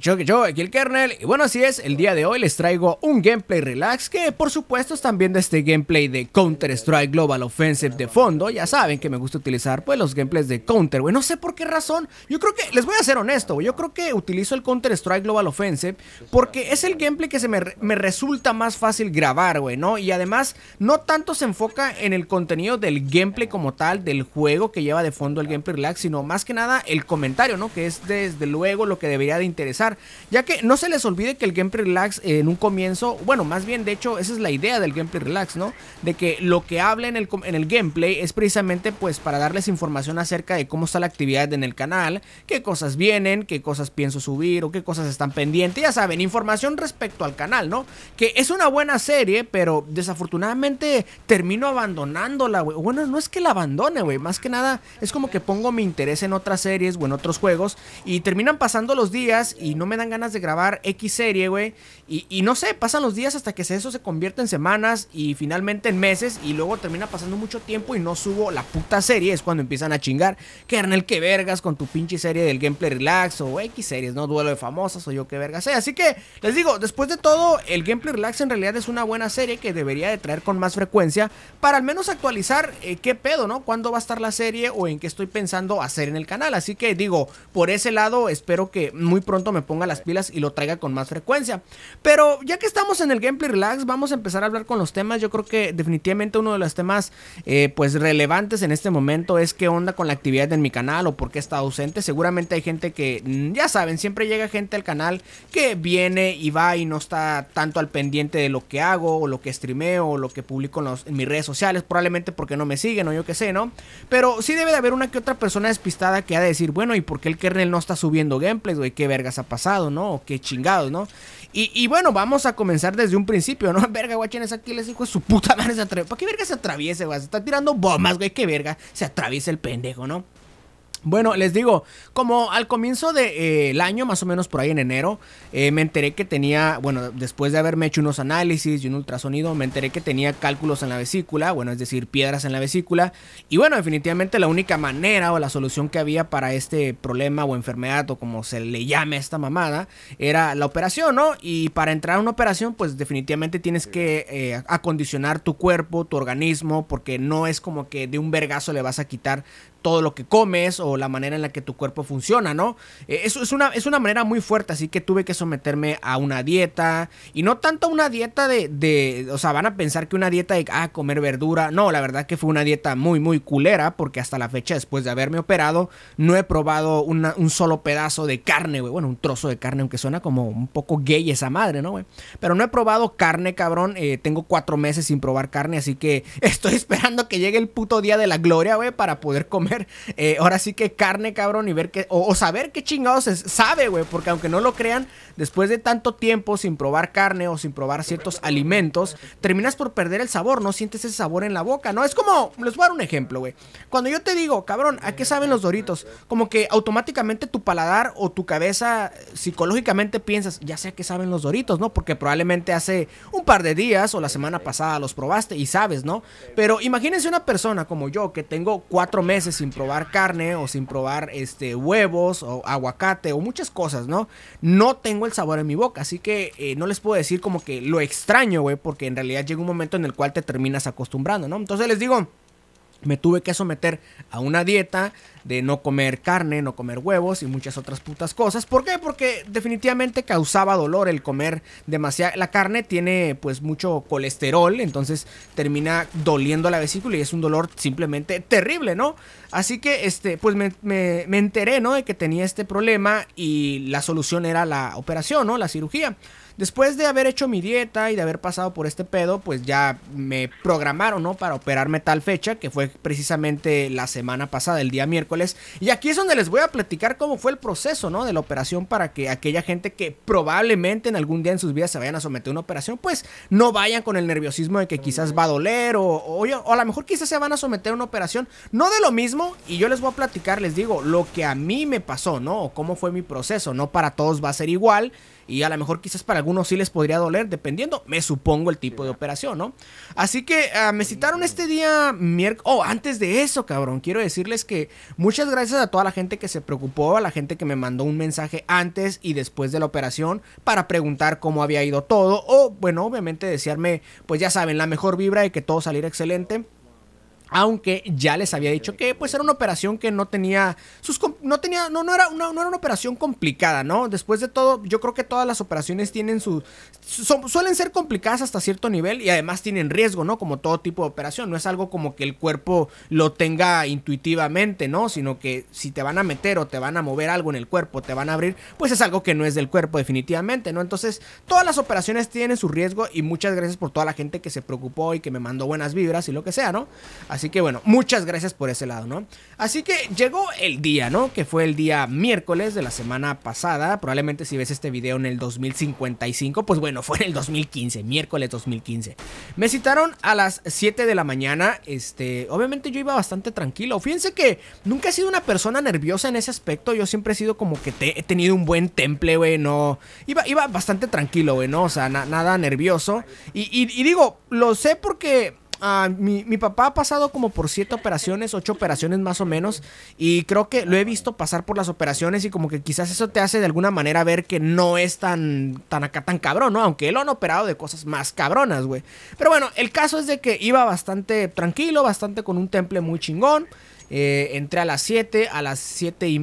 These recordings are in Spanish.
yo, yo, aquí el kernel Y bueno, así es, el día de hoy les traigo un gameplay relax Que por supuesto es también de este gameplay de Counter-Strike Global Offensive de fondo Ya saben que me gusta utilizar pues los gameplays de Counter, güey No sé por qué razón, yo creo que, les voy a ser honesto, güey Yo creo que utilizo el Counter-Strike Global Offensive Porque es el gameplay que se me, me resulta más fácil grabar, güey, ¿no? Y además, no tanto se enfoca en el contenido del gameplay como tal Del juego que lleva de fondo el gameplay relax Sino más que nada el comentario, ¿no? Que es desde luego lo que debería de interesar ya que no se les olvide que el gameplay relax en un comienzo, bueno, más bien de hecho esa es la idea del gameplay relax, ¿no? De que lo que habla en el, en el gameplay es precisamente pues para darles información acerca de cómo está la actividad en el canal, qué cosas vienen, qué cosas pienso subir o qué cosas están pendientes, ya saben, información respecto al canal, ¿no? Que es una buena serie, pero desafortunadamente termino abandonándola, güey. Bueno, no es que la abandone, güey, más que nada es como que pongo mi interés en otras series o en otros juegos y terminan pasando los días y no me dan ganas de grabar X serie, güey. Y, no sé, pasan los días hasta que eso se convierte en semanas y finalmente en meses. Y luego termina pasando mucho tiempo y no subo la puta serie. Es cuando empiezan a chingar. Kernel, que vergas con tu pinche serie del gameplay relax o X series, ¿no? Duelo de famosas o yo qué vergas. Eh, Así que les digo, después de todo, el gameplay relax en realidad es una buena serie que debería de traer con más frecuencia para al menos actualizar eh, qué pedo, ¿no? ¿Cuándo va a estar la serie o en qué estoy pensando hacer en el canal? Así que digo, por ese lado, espero que muy pronto me ponga las pilas y lo traiga con más frecuencia. Pero ya que estamos en el gameplay relax, vamos a empezar a hablar con los temas. Yo creo que definitivamente uno de los temas eh, pues relevantes en este momento es qué onda con la actividad en mi canal o por qué está ausente. Seguramente hay gente que, mm, ya saben, siempre llega gente al canal que viene y va y no está tanto al pendiente de lo que hago o lo que streameo o lo que publico en, mis redes sociales. Probablemente porque no me siguen o yo qué sé, ¿no? Pero sí debe de haber una que otra persona despistada que ha de decir, bueno, ¿y por qué el kernel no está subiendo gameplays, güey? ¿Qué vergas ha pasado, ¿no? O qué chingados, ¿no? Y, bueno, vamos a comenzar desde un principio, ¿no? Verga, ¿quién es aquí les dijo su puta madre se atraviesa. ¿Para qué verga se atraviesa, güey? Se está tirando bombas, güey, qué verga. Se atraviesa el pendejo, ¿no? Bueno, les digo, como al comienzo del eh, año, más o menos por ahí en enero, eh, me enteré que tenía, bueno, después de haberme hecho unos análisis y un ultrasonido, me enteré que tenía cálculos en la vesícula, bueno, es decir, piedras en la vesícula. Y bueno, definitivamente la única manera o la solución que había para este problema o enfermedad o como se le llame a esta mamada, era la operación, ¿no? Y para entrar a una operación, pues definitivamente tienes que eh, acondicionar tu cuerpo, tu organismo, porque no es como que de un vergazo le vas a quitar todo lo que comes la manera en la que tu cuerpo funciona, ¿no? Eh, eso es una, es una manera muy fuerte, así que tuve que someterme a una dieta. Y no tanto una dieta de, o sea, van a pensar que una dieta de, ah, comer verdura. No, la verdad que fue una dieta muy, muy culera, porque hasta la fecha, después de haberme operado, no he probado un solo pedazo de carne, güey. Bueno, un trozo de carne, aunque suena como un poco gay esa madre, ¿no, güey? Pero no he probado carne, cabrón. Eh, tengo cuatro meses sin probar carne, así que estoy esperando que llegue el puto día de la gloria, güey, para poder comer. Eh, ahora sí que carne, cabrón, y ver qué. O, saber qué chingados es, sabe, güey. Porque aunque no lo crean, después de tanto tiempo sin probar carne o sin probar ciertos alimentos, terminas por perder el sabor, no sientes ese sabor en la boca, ¿no? Es como, les voy a dar un ejemplo, güey. Cuando yo te digo, cabrón, ¿a qué saben los doritos? Como que automáticamente tu paladar o tu cabeza psicológicamente piensas, ya sé a qué saben los doritos, ¿no? Porque probablemente hace un par de días o la semana pasada los probaste y sabes, ¿no? Pero imagínense una persona como yo que tengo cuatro meses sin probar carne o sin probar este, huevos o aguacate o muchas cosas, ¿no? No tengo el sabor en mi boca, así que eh, no les puedo decir como que lo extraño, güey, porque en realidad llega un momento en el cual te terminas acostumbrando, ¿no? Entonces les digo, me tuve que someter a una dieta de no comer carne, no comer huevos y muchas otras putas cosas. ¿Por qué? Porque definitivamente causaba dolor el comer demasiada. La carne tiene pues mucho colesterol, entonces termina doliendo la vesícula y es un dolor simplemente terrible, ¿no? Así que este, pues me, me, me enteré, ¿no? De que tenía este problema y la solución era la operación, ¿no? La cirugía. Después de haber hecho mi dieta y de haber pasado por este pedo, pues ya me programaron, ¿no? Para operarme tal fecha, que fue precisamente la semana pasada, el día miércoles. Y aquí es donde les voy a platicar cómo fue el proceso, ¿no? De la operación para que aquella gente que probablemente en algún día en sus vidas se vayan a someter a una operación, pues no vayan con el nerviosismo de que quizás va a doler o, o, a lo mejor quizás se van a someter a una operación. No de lo mismo, y yo les voy a platicar, les digo, lo que a mí me pasó, ¿no? O cómo fue mi proceso, ¿no? Para todos va a ser igual y a lo mejor quizás para algunos sí les podría doler, dependiendo, me supongo, el tipo de operación, ¿no? Así que ah, me citaron este día miércoles, oh, antes de eso, cabrón, quiero decirles que muchas gracias a toda la gente que se preocupó, a la gente que me mandó un mensaje antes y después de la operación para preguntar cómo había ido todo, o bueno, obviamente desearme, pues ya saben, la mejor vibra y que todo saliera excelente. Aunque ya les había dicho que pues era una operación que no tenía sus no tenía no no era una, una operación complicada, ¿no? Después de todo, yo creo que todas las operaciones tienen su suelen ser complicadas hasta cierto nivel y además tienen riesgo, ¿no? Como todo tipo de operación, no es algo como que el cuerpo lo tenga intuitivamente, ¿no? Sino que si te van a meter o te van a mover algo en el cuerpo, te van a abrir, pues es algo que no es del cuerpo definitivamente, ¿no? Entonces, todas las operaciones tienen su riesgo y muchas gracias por toda la gente que se preocupó y que me mandó buenas vibras y lo que sea, ¿no? Así Así que bueno, muchas gracias por ese lado, ¿no? Así que llegó el día, ¿no? Que fue el día miércoles de la semana pasada. Probablemente si ves este video en el 2055, pues bueno, fue en el 2015, miércoles 2015. Me citaron a las 7 de la mañana. Este, obviamente yo iba bastante tranquilo. Fíjense que nunca he sido una persona nerviosa en ese aspecto. Yo siempre he sido como que he tenido un buen temple, güey. No, iba, iba bastante tranquilo, güey, ¿no? O sea, nada nervioso. y digo, lo sé porque mi, papá ha pasado como por siete operaciones, ocho operaciones más o menos, y creo que lo he visto pasar por las operaciones y como que quizás eso te hace de alguna manera ver que no es tan, tan acá tan cabrón, ¿no? Aunque él lo han operado de cosas más cabronas, güey. Pero bueno, el caso es de que iba bastante tranquilo, bastante con un temple muy chingón. Eh, entré a las 7, a las 7 y,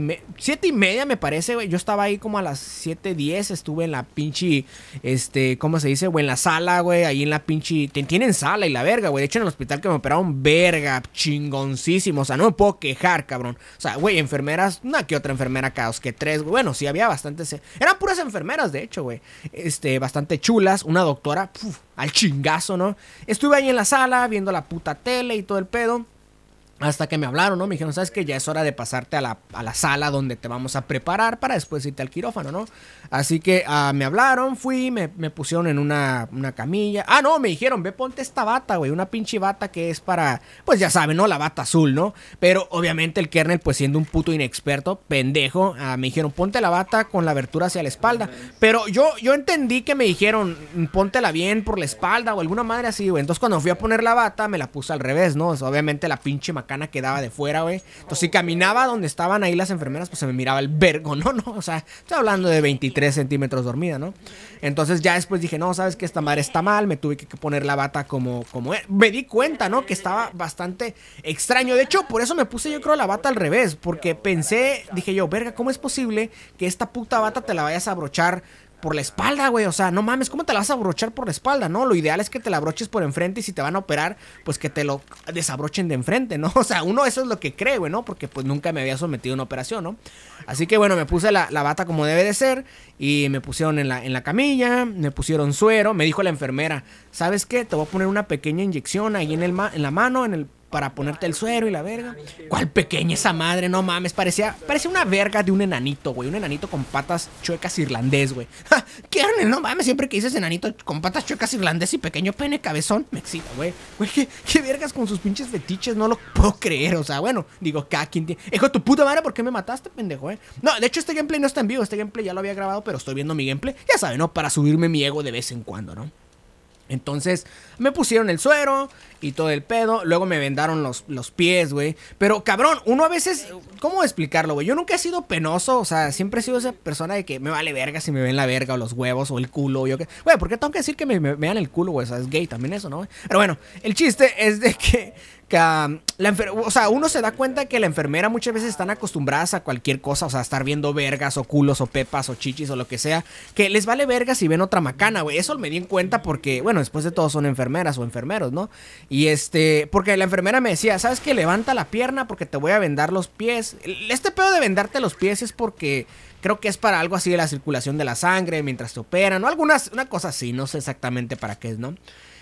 y media me parece, güey. Yo estaba ahí como a las 7.10, estuve en la pinche, este, ¿cómo se dice? Güey, en la sala, güey, ahí en la pinche... Tienen sala y la verga, güey. De hecho, en el hospital que me operaron, verga, chingoncísimo. O sea, no me puedo quejar, cabrón. O sea, güey, enfermeras, una que otra enfermera, caos, que tres, Bueno, sí, había bastantes... Eran puras enfermeras, de hecho, güey. Este, bastante chulas, una doctora, al chingazo, ¿no? Estuve ahí en la sala viendo la puta tele y todo el pedo. Hasta que me hablaron, ¿no? Me dijeron, ¿sabes que Ya es hora de pasarte a la, sala donde te vamos a preparar para después irte al quirófano, ¿no? Así que ah, me hablaron, fui, me, pusieron en una, camilla. Ah, no, me dijeron, ve, ponte esta bata, güey, una pinche bata que es para, pues ya saben, ¿no? La bata azul, ¿no? Pero obviamente el kernel, pues siendo un puto inexperto, pendejo, ah, me dijeron, ponte la bata con la abertura hacia la espalda. Pero yo, yo entendí que me dijeron, póntela bien por la espalda o alguna madre así, güey. Entonces cuando fui a poner la bata, me la puse al revés, ¿no? obviamente la pinche cana quedaba de fuera, güey. Entonces, si caminaba donde estaban ahí las enfermeras, pues se me miraba el vergo, ¿no? no O sea, estoy hablando de 23 centímetros dormida, ¿no? Entonces, ya después dije, no, sabes que esta madre está mal, me tuve que poner la bata como, como. Me di cuenta, ¿no? Que estaba bastante extraño. De hecho, por eso me puse, yo creo, la bata al revés, porque pensé, dije yo, verga, ¿cómo es posible que esta puta bata te la vayas a abrochar? por la espalda, güey. O sea, no mames, ¿cómo te la vas a abrochar por la espalda, no? Lo ideal es que te la abroches por enfrente y si te van a operar, pues que te lo desabrochen de enfrente, ¿no? O sea, uno eso es lo que cree, güey, ¿no? Porque pues nunca me había sometido a una operación, ¿no? Así que bueno, me puse la, bata como debe de ser y me pusieron en la, en la camilla, me pusieron suero. Me dijo la enfermera, ¿sabes qué? Te voy a poner una pequeña inyección ahí en, el en la mano, en el para ponerte el suero y la verga. ¿Cuál pequeña esa madre? No mames, parecía, parecía una verga de un enanito, güey. Un enanito con patas chuecas irlandés, güey. ¿Qué? Kernel, no mames, siempre que dices enanito con patas chuecas irlandés y pequeño pene cabezón, me excita, güey. ¿qué, vergas con sus pinches fetiches, no lo puedo creer. O sea, bueno, digo, cada quien tiene. Hijo, tu puta madre, ¿por qué me mataste, pendejo, güey? Eh? No, de hecho, este gameplay no está en vivo. Este gameplay ya lo había grabado, pero estoy viendo mi gameplay. Ya sabe, ¿no? Para subirme mi ego de vez en cuando, ¿no? Entonces me pusieron el suero y todo el pedo. Luego me vendaron los, los pies, güey. Pero cabrón, uno a veces. ¿Cómo explicarlo, güey? Yo nunca he sido penoso. O sea, siempre he sido esa persona de que me vale verga si me ven la verga o los huevos o el culo. Güey, que... ¿por qué tengo que decir que me, vean el culo, güey? O sea, es gay también eso, ¿no? Pero bueno, el chiste es de que Um, o sea, uno se da cuenta que la enfermera muchas veces están acostumbradas a cualquier cosa, o sea, estar viendo vergas o culos o pepas o chichis o lo que sea, que les vale vergas si ven otra macana, güey. Eso me di en cuenta porque, bueno, después de todo son enfermeras o enfermeros, ¿no? Y este, porque la enfermera me decía, ¿sabes qué? Levanta la pierna porque te voy a vendar los pies. Este pedo de vendarte los pies es porque creo que es para algo así de la circulación de la sangre mientras te operan, o algunas, una cosa así, no sé exactamente para qué es, ¿no?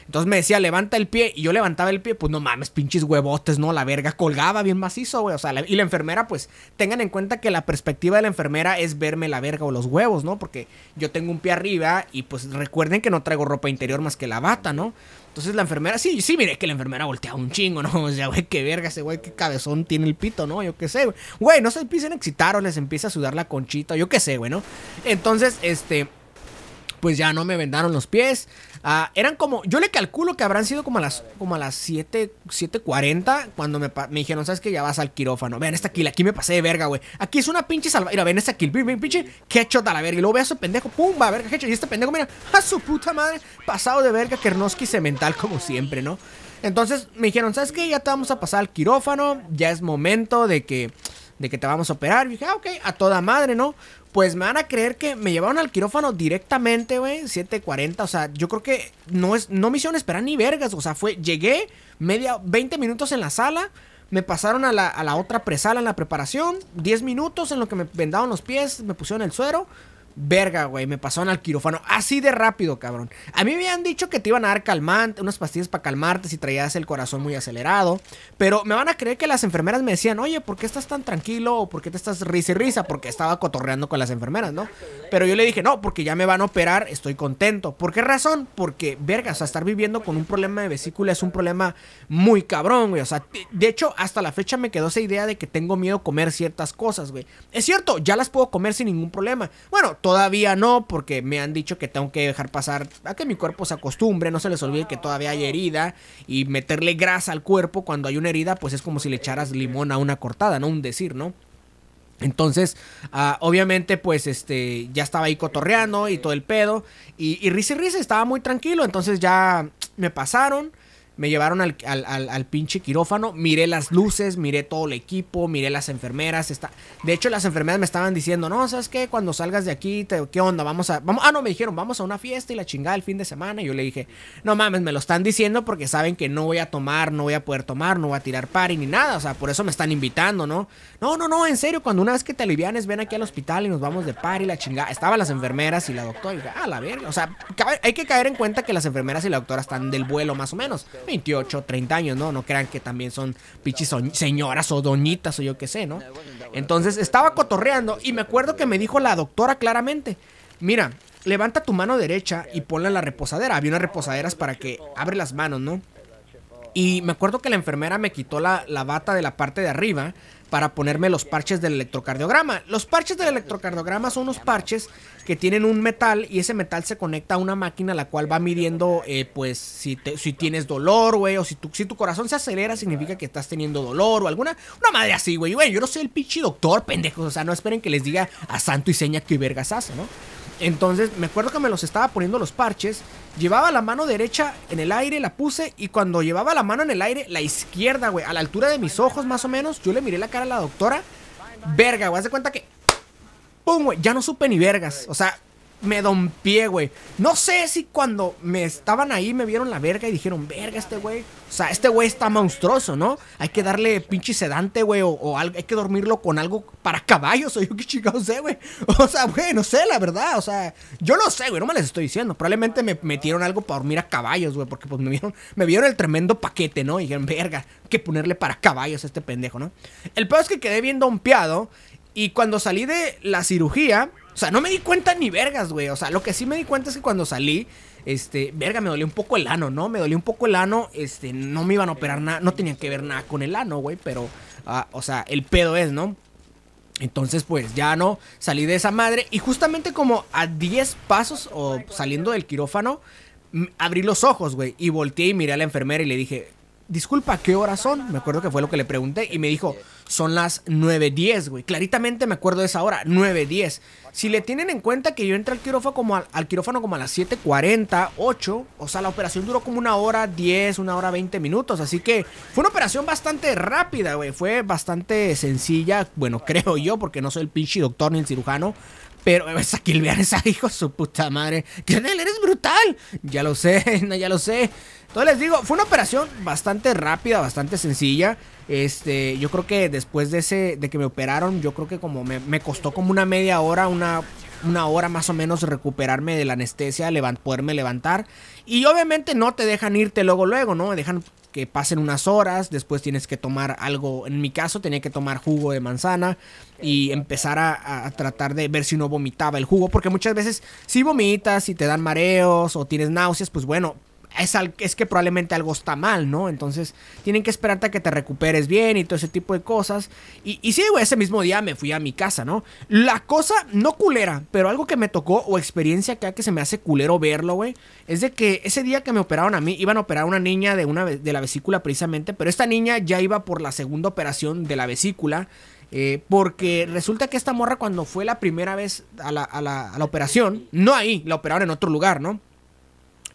Entonces me decía, levanta el pie. Y yo levantaba el pie, pues no mames, pinches huevotes, ¿no? La verga colgaba bien macizo, güey. O sea, y la enfermera, pues tengan en cuenta que la perspectiva de la enfermera es verme la verga o los huevos, ¿no? Porque yo tengo un pie arriba y pues recuerden que no traigo ropa interior más que la bata, ¿no? Entonces la enfermera, sí, sí, mire que la enfermera volteaba un chingo, ¿no? O sea, güey, qué verga ese güey, qué cabezón tiene el pito, ¿no? Yo qué sé, güey. Güey, no se empiecen a excitar o les empieza a sudar la conchita, yo qué sé, güey, ¿no? Entonces, este, pues ya no me vendaron los pies. Ah, eran como, yo le calculo que habrán sido como a las, como a las 7, 7.40 cuando me, dijeron, ¿sabes qué? Ya vas al quirófano. Vean esta kill, aquí me pasé de verga, güey. Aquí es una pinche salva. Mira, ven esta kill, ven, ven, pinche la verga. Y luego ve a su pendejo, pum, va a verga, Y este pendejo, mira, a su puta madre, pasado de verga, Kernoski cemental como siempre, ¿no? Entonces me dijeron, ¿sabes qué? Ya te vamos a pasar al quirófano, ya es momento de que de que te vamos a operar. Y dije, ah, ok, a toda madre, ¿no? Pues me van a creer que me llevaron al quirófano directamente, güey, 7.40. O sea, yo creo que no, es, no me hicieron esperar ni vergas. O sea, fue, llegué media, 20 minutos en la sala. Me pasaron a la, a la otra presala en la preparación. 10 minutos en lo que me vendaban los pies, me pusieron el suero. Verga, güey, me pasaron al quirófano. Así de rápido, cabrón. A mí me habían dicho que te iban a dar calmante, unas pastillas para calmarte si traías el corazón muy acelerado. Pero me van a creer que las enfermeras me decían, oye, ¿por qué estás tan tranquilo? ¿O por qué te estás risa y risa? Porque estaba cotorreando con las enfermeras, ¿no? Pero yo le dije, no, porque ya me van a operar, estoy contento. ¿Por qué razón? Porque, verga, o sea, estar viviendo con un problema de vesícula es un problema muy cabrón, güey. O sea, de hecho, hasta la fecha me quedó esa idea de que tengo miedo comer ciertas cosas, güey. Es cierto, ya las puedo comer sin ningún problema. Bueno, Todavía no, porque me han dicho que tengo que dejar pasar a que mi cuerpo se acostumbre, no se les olvide que todavía hay herida y meterle grasa al cuerpo cuando hay una herida, pues es como si le echaras limón a una cortada, ¿no? Un decir, ¿no? Entonces, ah, obviamente, pues este, ya estaba ahí cotorreando y todo el pedo. Y, y y estaba muy tranquilo, entonces ya me pasaron. Me llevaron al, pinche quirófano, miré las luces, miré todo el equipo, miré las enfermeras. Está... De hecho, las enfermeras me estaban diciendo, no, ¿sabes qué? Cuando salgas de aquí, te... ¿qué onda? Vamos a... Vamos... Ah, no, me dijeron, vamos a una fiesta y la chingada el fin de semana. Y yo le dije, no mames, me lo están diciendo porque saben que no voy a tomar, no voy a poder tomar, no voy a tirar party ni nada. O sea, por eso me están invitando, ¿no? No, no, no, en serio, cuando una vez que te alivianes, ven aquí al hospital y nos vamos de party, la chingada. Estaban las enfermeras y la doctora. Y ah, la verga. O sea, hay que caer en cuenta que las enfermeras y la doctora están del vuelo más o menos. 28, 30 años, ¿no? No crean que también son pichis señoras o doñitas o yo qué sé, ¿no? Entonces estaba cotorreando y me acuerdo que me dijo la doctora claramente, mira, levanta tu mano derecha y ponla en la reposadera. Había unas reposaderas para que abre las manos, ¿no? Y me acuerdo que la enfermera me quitó la, la bata de la parte de arriba para ponerme los parches del electrocardiograma. Los parches del electrocardiograma son unos parches que tienen un metal y ese metal se conecta a una máquina la cual va midiendo eh, pues si, si, tienes dolor, güey, o si tu, si tu corazón se acelera significa que estás teniendo dolor o alguna una madre así, güey. Güey, yo no soy el pinche doctor, pendejos, o sea, no esperen que les diga a santo y seña que vergas hace, ¿no? Entonces, me acuerdo que me los estaba poniendo los parches. Llevaba la mano derecha en el aire, la puse. Y cuando llevaba la mano en el aire, la izquierda, güey, a la altura de mis ojos más o menos, yo le miré la cara a la doctora. Verga, güey, haz de cuenta que. ¡Pum, güey! Ya no supe ni vergas. O sea, me dompié, güey. No sé si cuando me estaban ahí me vieron la verga y dijeron, verga, este güey. O sea, este güey está monstruoso, ¿no? Hay que darle pinche sedante, güey, o, hay que dormirlo con algo para caballos, o yo qué chingados sé, güey. O sea, güey, no sé, la verdad. O sea, yo no sé, güey, no me les estoy diciendo. Probablemente me metieron algo para dormir a caballos, güey, porque pues me vieron, me vieron el tremendo paquete, ¿no? Y dijeron, verga, hay que ponerle para caballos a este pendejo, ¿no? El peor es que quedé bien dompeado y cuando salí de la cirugía, o sea, no me di cuenta ni vergas, güey. O sea, lo que sí me di cuenta es que cuando salí, este, verga, me dolió un poco el ano, ¿no? Me dolió un poco el ano, este, no me iban a operar nada, no tenían que ver nada con el ano, güey, pero, ah, o sea, el pedo es, ¿no? Entonces, pues ya no, salí de esa madre y justamente como a 10 pasos o saliendo del quirófano, abrí los ojos, güey, y volteé y miré a la enfermera y le dije, disculpa, ¿qué horas son? Me acuerdo que fue lo que le pregunté y me dijo, son las 9.10, güey. Claritamente me acuerdo de esa hora, 9.10. Si le tienen en cuenta que yo entré al quirófano como, al, quirófano como a las 7.40, 8, o sea, la operación duró como una hora 10, una hora 20 minutos, así que fue una operación bastante rápida, güey. Fue bastante sencilla, bueno, creo yo, porque no soy el pinche doctor ni el cirujano. Pero esa vean esa hijo su puta madre. él eres brutal. Ya lo sé, ya lo sé. Entonces les digo, fue una operación bastante rápida, bastante sencilla. Este, yo creo que después de ese, de que me operaron, yo creo que como me, costó como una media hora, una una hora más o menos recuperarme de la anestesia, poderme levantar. Y obviamente no te dejan irte luego, luego, ¿no? Me dejan que pasen unas horas, después tienes que tomar algo, en mi caso tenía que tomar jugo de manzana y empezar a, tratar de ver si no vomitaba el jugo, porque muchas veces si vomitas, si te dan mareos o tienes náuseas, pues bueno, es, que probablemente algo está mal, ¿no? Entonces tienen que esperarte a que te recuperes bien y todo ese tipo de cosas. Y, sí, güey, ese mismo día me fui a mi casa, ¿no? La cosa, no culera, pero algo que me tocó o experiencia que, que se me hace culero verlo, güey, es de que ese día que me operaron a mí, iban a operar a una niña de, una, de la vesícula precisamente, pero esta niña ya iba por la segunda operación de la vesícula. Eh, porque resulta que esta morra cuando fue la primera vez a la, a la operación, no ahí, la operaron en otro lugar, ¿no?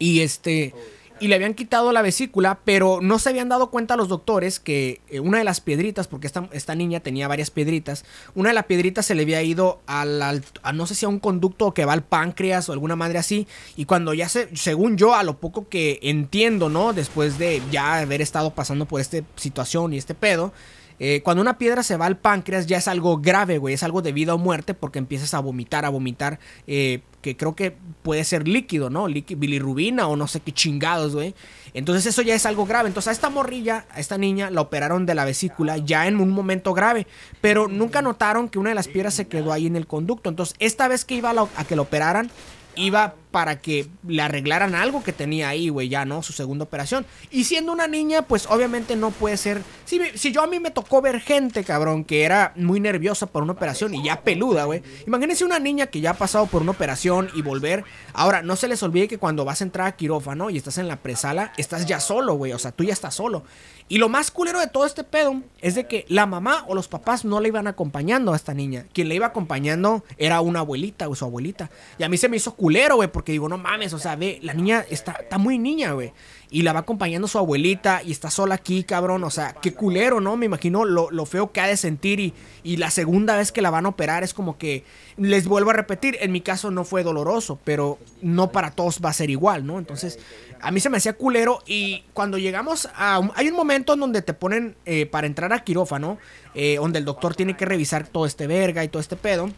Y este y le habían quitado la vesícula, pero no se habían dado cuenta los doctores que eh, una de las piedritas, porque esta, esta niña tenía varias piedritas, una de las piedritas se le había ido al, a, no sé si a un conducto que va al páncreas o alguna madre así, y cuando ya se, según yo, a lo poco que entiendo, ¿no? Después de ya haber estado pasando por esta situación y este pedo, eh, cuando una piedra se va al páncreas ya es algo grave, güey, es algo de vida o muerte porque empiezas a vomitar, a vomitar, eh, que creo que puede ser líquido, ¿no? bilirrubina o no sé qué chingados, güey. Entonces eso ya es algo grave. Entonces a esta morrilla, a esta niña, la operaron de la vesícula ya en un momento grave, pero nunca notaron que una de las piedras se quedó ahí en el conducto. Entonces esta vez que iba a que la operaran, iba para que le arreglaran algo que tenía ahí, güey, ya, ¿no? Su segunda operación. Y siendo una niña, pues obviamente no puede ser... Si, si yo a mí me tocó ver gente, cabrón, que era muy nerviosa por una operación y ya peluda, güey. Imagínense una niña que ya ha pasado por una operación y volver. Ahora, no se les olvide que cuando vas a entrar a quirófano y estás en la presala, estás ya solo, güey. O sea, tú ya estás solo. Y lo más culero de todo este pedo es de que la mamá o los papás no le iban acompañando a esta niña. Quien le iba acompañando era una abuelita o su abuelita. Y a mí se me hizo culero, güey porque digo, no mames, o sea, ve, la niña está, está muy niña, güey. Y la va acompañando su abuelita y está sola aquí, cabrón. O sea, qué culero, ¿no? Me imagino lo, lo feo que ha de sentir. Y, y la segunda vez que la van a operar es como que, les vuelvo a repetir, en mi caso no fue doloroso, pero no para todos va a ser igual, ¿no? Entonces, a mí se me hacía culero y cuando llegamos a... hay un momento en donde te ponen eh, para entrar a quirófano, eh, donde el doctor tiene que revisar todo este verga y todo este pedo.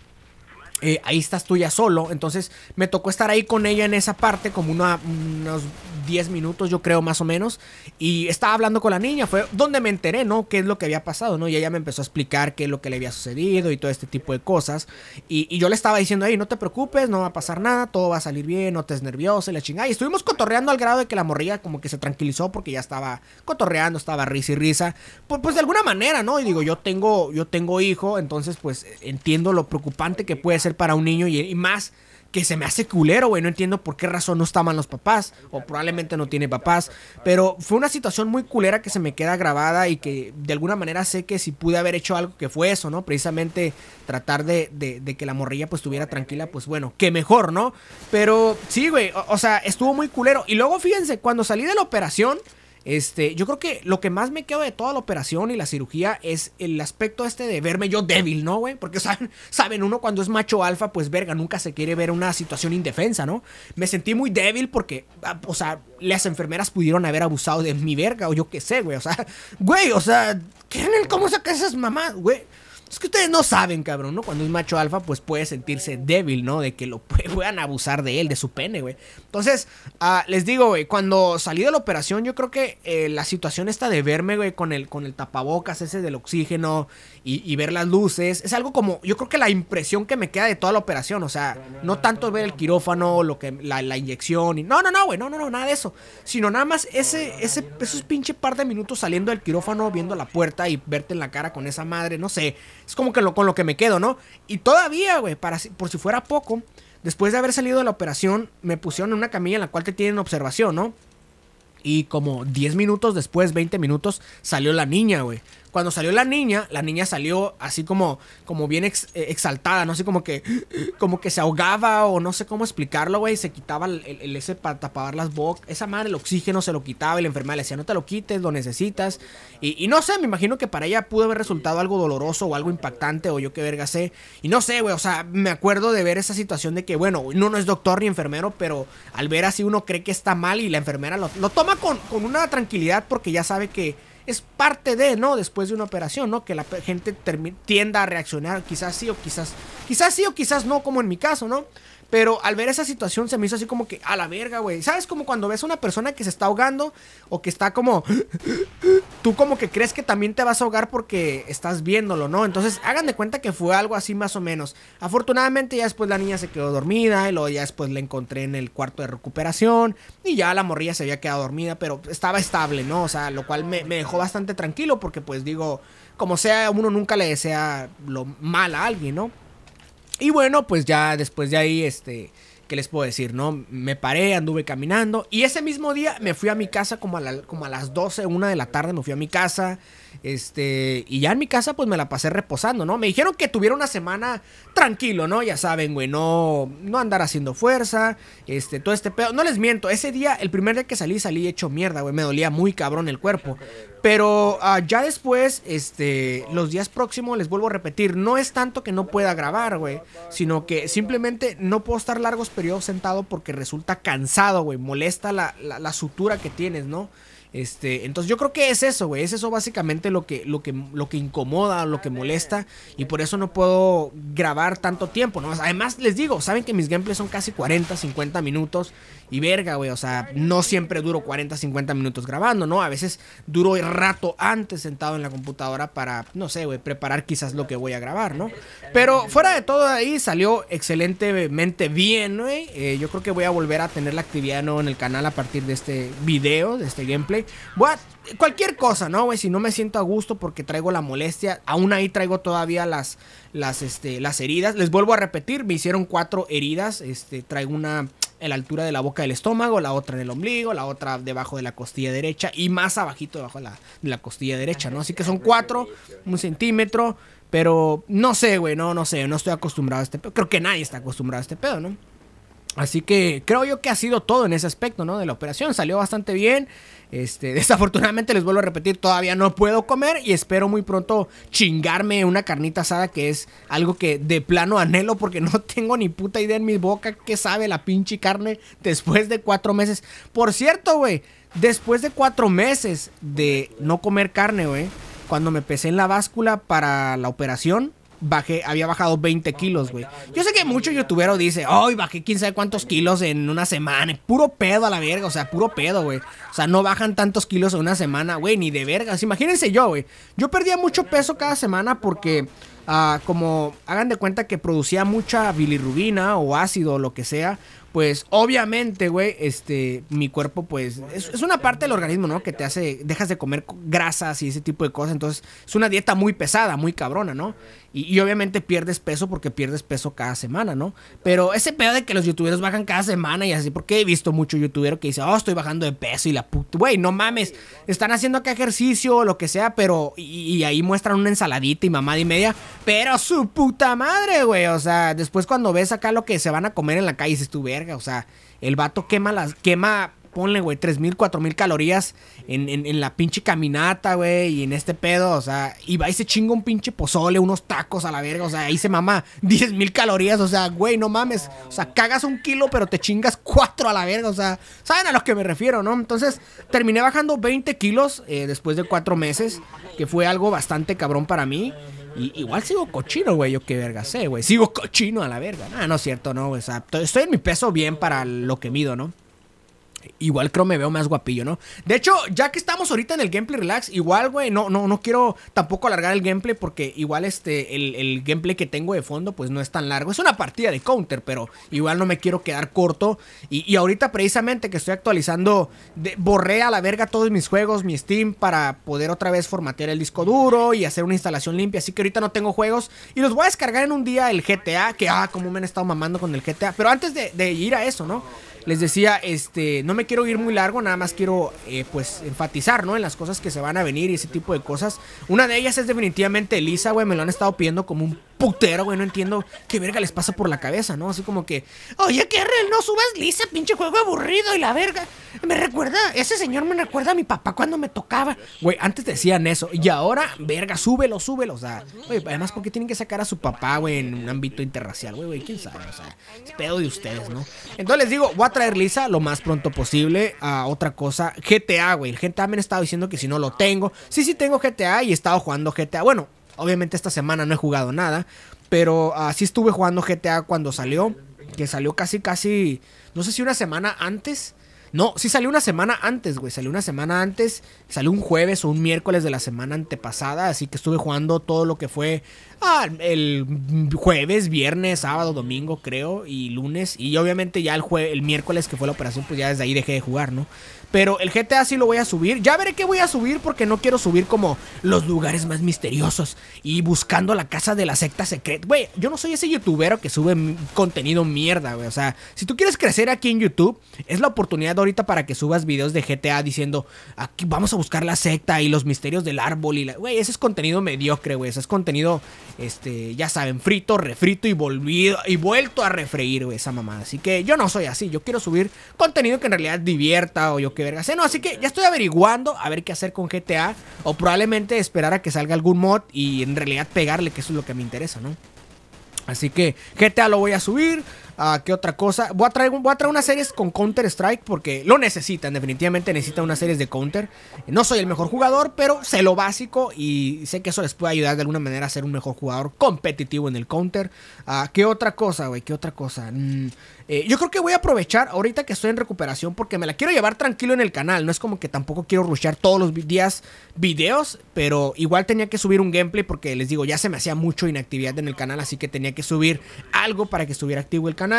Eh, ahí estás tú ya solo. Entonces me tocó estar ahí con ella en esa parte, como unos 10 minutos, yo creo, más o menos. Y estaba hablando con la niña, fue donde me enteré, ¿no? Qué es lo que había pasado, ¿no? Y ella me empezó a explicar qué es lo que le había sucedido y todo este tipo de cosas. Y, yo le estaba diciendo, ahí no te preocupes, no va a pasar nada, todo va a salir bien, no te es nervioso y la chingada. Y estuvimos cotorreando al grado de que la morrilla como que se tranquilizó porque ya estaba cotorreando, estaba risa y risa. Pues, pues de alguna manera, ¿no? Y digo, yo tengo, yo tengo hijo, entonces pues entiendo lo preocupante que puede ser para un niño y, más que se me hace culero, güey. No entiendo por qué razón no estaban los papás. O probablemente no tiene papás. Pero fue una situación muy culera que se me queda grabada y que de alguna manera sé que si pude haber hecho algo que fue eso, ¿no? Precisamente tratar de, que la morrilla pues estuviera tranquila, pues bueno, que mejor, ¿no? Pero sí, güey. o sea, estuvo muy culero. Y luego fíjense, cuando salí de la operación... Este, yo creo que lo que más me quedo de toda la operación y la cirugía es el aspecto este de verme yo débil, ¿no, güey? Porque saben, saben, uno cuando es macho alfa, pues verga, nunca se quiere ver una situación indefensa, ¿no? Me sentí muy débil porque, ah, o sea, las enfermeras pudieron haber abusado de mi verga o yo qué sé, güey. O sea, güey, o sea, ¿quién, ¿cómo sacas esas mamás, güey? Es que ustedes no saben, cabrón, ¿no? Cuando es macho alfa, pues puede sentirse débil, ¿no? De que lo puedan abusar de él, de su pene, güey. Entonces, ah, les digo, güey, cuando salí de la operación, yo creo que eh, la situación esta de verme, güey, con el, con el tapabocas ese del oxígeno y, ver las luces, es algo como, yo creo que la impresión que me queda de toda la operación, o sea, no tanto ver el quirófano, lo que, la, inyección, y, no, no, no, güey, no, no, no, nada de eso, sino nada más ese, ese, esos pinche par de minutos saliendo del quirófano, viendo la puerta y verte en la cara con esa madre, no sé. Es como que lo, con lo que me quedo, ¿no? Y todavía, güey, para, por si fuera poco, después de haber salido de la operación, me pusieron en una camilla en la cual te tienen observación, ¿no? Y como 10 minutos después, 20 minutos, salió la niña, güey. Cuando salió la niña, la niña salió así como, como bien eh, exaltada, no sé, como que, como que se ahogaba o no sé cómo explicarlo, güey. Se quitaba el, ese para tapar las bocas. Esa madre, el oxígeno se lo quitaba y la enfermera le decía, no te lo quites, lo necesitas. Y, no sé, me imagino que para ella pudo haber resultado algo doloroso o algo impactante o yo qué verga sé. Y no sé, güey, o sea, me acuerdo de ver esa situación de que, bueno, uno no es doctor ni enfermero, pero al ver así uno cree que está mal y la enfermera lo, lo toma con, con una tranquilidad porque ya sabe que es parte de, ¿no? Después de una operación, ¿no? Que la gente tienda a reaccionar, quizás sí o quizás, quizás sí o quizás no, como en mi caso, ¿no? Pero al ver esa situación se me hizo así como que a la verga, güey. ¿Sabes? Como cuando ves a una persona que se está ahogando o que está como... Tú como que crees que también te vas a ahogar porque estás viéndolo, ¿no? Entonces hagan de cuenta que fue algo así más o menos. Afortunadamente ya después la niña se quedó dormida y luego ya después la encontré en el cuarto de recuperación y ya la morrilla se había quedado dormida, pero estaba estable, ¿no? O sea, lo cual me, dejó bastante tranquilo porque pues digo, como sea, uno nunca le desea lo mal a alguien, ¿no? Y bueno, pues ya después de ahí, este, ¿qué les puedo decir? No, me paré, anduve caminando y ese mismo día me fui a mi casa como a, como a las 12, una de la tarde me fui a mi casa. Este, y ya en mi casa, pues me la pasé reposando, ¿no? Me dijeron que tuviera una semana tranquilo, ¿no? Ya saben, güey, no, no andar haciendo fuerza, este, todo este pedo. No les miento, ese día, el primer día que salí, salí hecho mierda, güey, me dolía muy cabrón el cuerpo. Pero ah, ya después, este, los días próximos, les vuelvo a repetir, no es tanto que no pueda grabar, güey, sino que simplemente no puedo estar largos periodos sentado porque resulta cansado, güey, molesta la sutura que tienes, ¿no? Este, entonces yo creo que es eso, güey. Es eso básicamente lo que, lo que, lo que incomoda, lo que molesta. Y por eso no puedo grabar tanto tiempo, Además, les digo, saben que mis gameplays son casi 40, 50 minutos. Y verga, güey, o sea, no siempre duro 40, 50 minutos grabando, ¿no? A veces duro el rato antes sentado en la computadora para, no sé, güey, preparar quizás lo que voy a grabar, ¿no? Pero fuera de todo ahí salió excelentemente bien, güey. Eh, yo creo que voy a volver a tener la actividad de en el canal a partir de este video, de este gameplay. Voy a cualquier cosa, ¿no, güey? Si no me siento a gusto porque traigo la molestia, aún ahí traigo todavía las, las, este, las heridas. Les vuelvo a repetir, me hicieron cuatro heridas. Este, traigo una en la altura de la boca del estómago, la otra en el ombligo, la otra debajo de la costilla derecha y más abajito debajo de la, costilla derecha, ¿no? Así que son cuatro, un centímetro, pero no sé, güey, no, no sé, no estoy acostumbrado a este pedo. Creo que nadie está acostumbrado a este pedo, ¿no? Así que creo yo que ha sido todo en ese aspecto, ¿no? De la operación. Salió bastante bien. Este, desafortunadamente les vuelvo a repetir, todavía no puedo comer y espero muy pronto chingarme una carnita asada que es algo que de plano anhelo porque no tengo ni puta idea en mi boca qué sabe la pinche carne después de cuatro meses. Por cierto, güey, después de cuatro meses de no comer carne, güey, cuando me pesé en la báscula para la operación, bajé, había bajado 20 kilos, güey. Yo sé que muchos Youtuberos dice, hoy bajé quién sabe cuántos kilos en una semana. Puro pedo a la verga, o sea, puro pedo, güey. O sea, no bajan tantos kilos en una semana, güey, ni de vergas. Imagínense yo, güey. Yo perdía mucho peso cada semana porque, ah, como hagan de cuenta que producía mucha bilirrubina o ácido o lo que sea, pues obviamente, güey, este, mi cuerpo, pues, es, una parte del organismo, ¿no? Que te hace, dejas de comer grasas y ese tipo de cosas. Entonces, es una dieta muy pesada, muy cabrona, ¿no? Y, obviamente pierdes peso porque pierdes peso cada semana, ¿no? Pero ese pedo de que los youtuberos bajan cada semana y así, porque he visto mucho youtuber que dice, oh, estoy bajando de peso y la Güey, no mames. Están haciendo acá ejercicio o lo que sea, pero. Y, ahí muestran una ensaladita y mamada y media. Pero su puta madre, güey. O sea, después cuando ves acá lo que se van a comer en la calle, dices tu verga. O sea, el vato quema las. quema ponle, güey, 3.000, 4.000 calorías en, en, en, la pinche caminata, güey, y en este pedo, o sea, y va y se chinga un pinche pozole, unos tacos a la verga, o sea, ahí se mama 10.000 calorías, o sea, güey, no mames, o sea, cagas un kilo, pero te chingas cuatro a la verga, o sea, ¿saben a lo que me refiero, no? Entonces, terminé bajando 20 kilos eh, después de cuatro meses, que fue algo bastante cabrón para mí. Y, igual sigo cochino, güey. Yo qué verga sé, güey. Sigo cochino a la verga. No, no es cierto, no, güey. O sea, estoy en mi peso bien para lo que mido, ¿no? Igual creo me veo más guapillo, ¿no? De hecho, ya que estamos ahorita en el gameplay relax, igual, güey, no, no, no quiero tampoco alargar el gameplay porque igual este, el, gameplay que tengo de fondo pues no es tan largo. Es una partida de counter, pero igual no me quiero quedar corto. Y, y ahorita precisamente que estoy actualizando, borré a la verga todos mis juegos, mi Steam, para poder otra vez formatear el disco duro y hacer una instalación limpia. Así que ahorita no tengo juegos y los voy a descargar en un día el GTA, que ah, como me han estado mamando con el GTA. Pero antes de, de ir a eso, ¿no? les decía, este, no me quiero ir muy largo, nada más quiero eh, pues enfatizar, ¿no? En las cosas que se van a venir y ese tipo de cosas. Una de ellas es definitivamente Elisa, güey, me lo han estado pidiendo como un putero, güey. No entiendo qué verga les pasa por la cabeza, ¿no? Así como que, oye, ¿qué real? no subas lisa, pinche juego aburrido y la verga. Me recuerda, ese señor me recuerda a mi papá cuando me tocaba. Güey, antes decían eso. Y ahora, verga, súbelo, súbelo. O sea, güey, además, ¿por qué tienen que sacar a su papá, güey, en un ámbito interracial, güey, güey? ¿Quién sabe? O sea, es pedo de ustedes, ¿no? Entonces les digo, voy a traer lisa lo más pronto posible a otra cosa. GTA, güey. El GTA me han estado diciendo que si no lo tengo. Sí, sí tengo GTA y he estado jugando GTA. Bueno, Obviamente esta semana no he jugado nada, pero así ah, estuve jugando GTA cuando salió, que salió casi, casi, no sé si una semana antes. No, sí salió una semana antes, güey. Salió una semana antes. Salió un jueves o un miércoles de la semana antepasada. Así que estuve jugando todo lo que fue Ah, el jueves, viernes, sábado, domingo, creo, y lunes. Y obviamente ya el, el miércoles que fue la operación, pues ya desde ahí dejé de jugar, ¿no? Pero el GTA sí lo voy a subir. Ya veré qué voy a subir porque no quiero subir como los lugares más misteriosos y buscando la casa de la secta secreta. Güey, yo no soy ese youtubero que sube contenido mierda, güey. O sea, si tú quieres crecer aquí en YouTube, es la oportunidad ahorita para que subas videos de GTA diciendo, aquí vamos a buscar la secta y los misterios del árbol y la... Güey, ese es contenido mediocre, güey. Ese es contenido este, ya saben, frito, refrito y volvido y vuelto a refreír, esa mamada. Así que yo no soy así, yo quiero subir contenido que en realidad divierta o yo qué verga sé, no, así que ya estoy averiguando a ver qué hacer con GTA o probablemente esperar a que salga algún mod y en realidad pegarle, que eso es lo que me interesa, ¿no? Así que GTA lo voy a subir. ¿Qué otra cosa? Voy a, traer, voy a unas series con Counter Strike porque lo necesitan, definitivamente necesitan unas series de Counter. No soy el mejor jugador, pero sé lo básico y sé que eso les puede ayudar de alguna manera a ser un mejor jugador competitivo en el Counter. Ah, ¿Qué otra cosa, güey? ¿Qué otra cosa? Mm, eh, yo creo que voy a aprovechar ahorita que estoy en recuperación porque me la quiero llevar tranquilo en el canal. No es como que tampoco quiero rushear todos los días videos, pero igual tenía que subir un gameplay porque les digo, ya se me hacía mucho inactividad en el canal, así que tenía que subir algo para que estuviera activo el canal.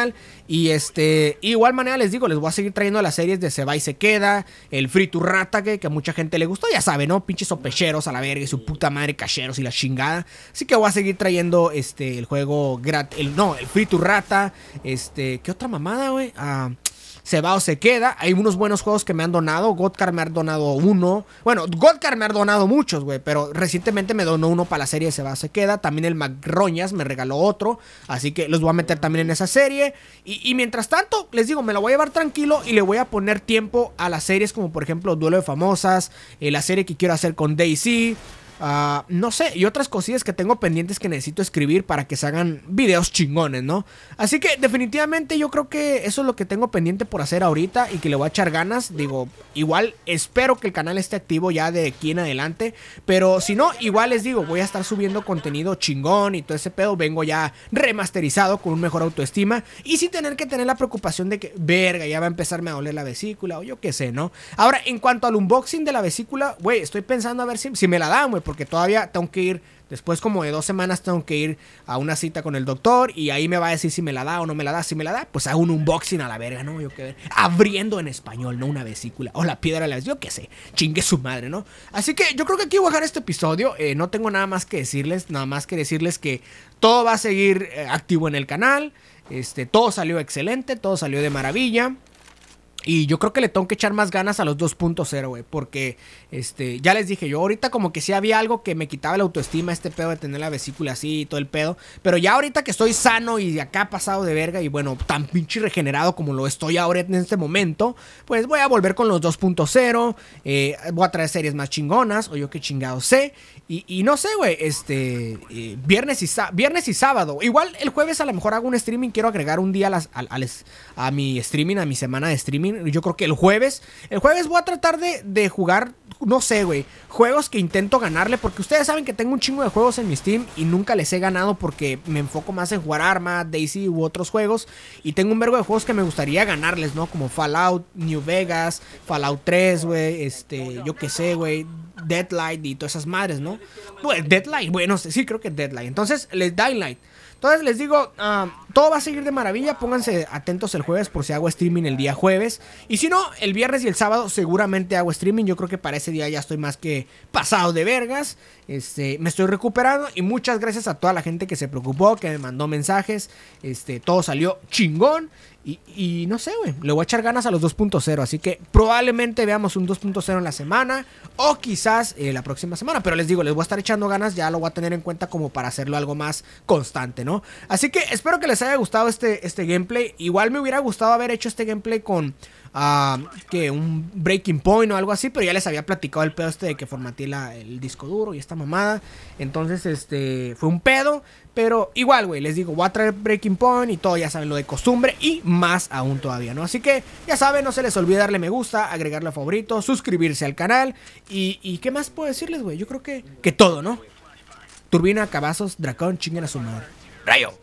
Y este, igual manera les digo, les voy a seguir trayendo las series de Se va y se queda, el Free Rata, que, a mucha gente le gustó, ya sabe ¿no? Pinches sopecheros a la verga y su puta madre cacheros y la chingada. Así que voy a seguir trayendo este, el juego gratis, no, el Free Rata, este, ¿qué otra mamada, güey? Ah se va o se queda. Hay unos buenos juegos que me han donado. Godcar me ha donado uno. Bueno, Godcar me ha donado muchos, güey. Pero recientemente me donó uno para la serie Se va o se queda. También el Macroñas me regaló otro. Así que los voy a meter también en esa serie. Y, mientras tanto, les digo, me lo voy a llevar tranquilo y le voy a poner tiempo a las series como por ejemplo Duelo de Famosas, eh, la serie que quiero hacer con Daisy. Ah, no sé, y otras cosillas que tengo pendientes que necesito escribir para que se hagan videos chingones, ¿no? Así que definitivamente yo creo que eso es lo que tengo pendiente por hacer ahorita y que le voy a echar ganas. Digo, igual espero que el canal esté activo ya de aquí en adelante, pero si no, igual les digo, voy a estar subiendo contenido chingón y todo ese pedo. Vengo ya remasterizado con un mejor autoestima y sin tener que tener la preocupación de que, verga, ya va a empezarme a doler la vesícula o yo qué sé, ¿no? Ahora, en cuanto al unboxing de la vesícula, güey, estoy pensando a ver si, si me la dan, güey, porque todavía tengo que ir, después como de dos semanas tengo que ir a una cita con el doctor y ahí me va a decir si me la da o no me la da. Si me la da, pues hago un unboxing a la verga, ¿no? Yo qué ver. Abriendo en español, ¿no? Una vesícula o la piedra de la yo qué sé. Chingue su madre, ¿no? Así que yo creo que aquí voy a dejar este episodio. Eh, no tengo nada más que decirles, nada más que decirles que todo va a seguir eh, activo en el canal. Este, todo salió excelente, todo salió de maravilla. Y yo creo que le tengo que echar más ganas a los 2.0, güey. Porque, este, ya les dije, yo ahorita como que si había algo que me quitaba la autoestima, este pedo de tener la vesícula así y todo el pedo. Pero ya ahorita que estoy sano y acá pasado de verga y bueno, tan pinche regenerado como lo estoy ahora en este momento, pues voy a volver con los 2.0. Eh, voy a traer series más chingonas, o yo qué chingado sé. Y, no sé, güey, este, eh, viernes, y viernes y sábado. Igual el jueves a lo mejor hago un streaming, quiero agregar un día las, a mi streaming, a mi semana de streaming yo creo que el jueves. El jueves voy a tratar de, jugar, no sé, güey. Juegos que intento ganarle. Porque ustedes saben que tengo un chingo de juegos en mi Steam. Y nunca les he ganado porque me enfoco más en jugar Arma, Daisy u otros juegos. Y tengo un vergo de juegos que me gustaría ganarles, ¿no? Como Fallout, New Vegas, Fallout 3, güey. Este, yo qué sé, güey. Deadlight y todas esas madres, ¿no? pues Deadlight, bueno, sí, creo que Deadlight. Entonces, les Light. Entonces les digo, ah todo va a seguir de maravilla. Pónganse atentos el jueves por si hago streaming el día jueves. Y si no, el viernes y el sábado seguramente hago streaming. Yo creo que para ese día ya estoy más que pasado de vergas. Este, me estoy recuperando. Y muchas gracias a toda la gente que se preocupó, que me mandó mensajes. Este, todo salió chingón. Y, no sé, güey. Le voy a echar ganas a los 2.0. Así que probablemente veamos un 2.0 en la semana. O quizás eh, la próxima semana. Pero les digo, les voy a estar echando ganas. Ya lo voy a tener en cuenta como para hacerlo algo más constante, ¿no? Así que espero que les haya gustado este, este gameplay. Igual me hubiera gustado haber hecho este gameplay con ah, que un breaking point o algo así. Pero ya les había platicado el pedo este de que formaté el disco duro y esta mamada. Entonces, este, fue un pedo. Pero igual, güey, les digo, voy a traer breaking point y todo, ya saben, lo de costumbre. Y más aún todavía, ¿no? Así que, ya saben, no se les olvide darle me gusta, agregarle a favorito, suscribirse al canal. Y, ¿qué más puedo decirles, güey? Yo creo que, que todo, ¿no? Turbina, cabazos, dragón, chingan a su madre. Rayo.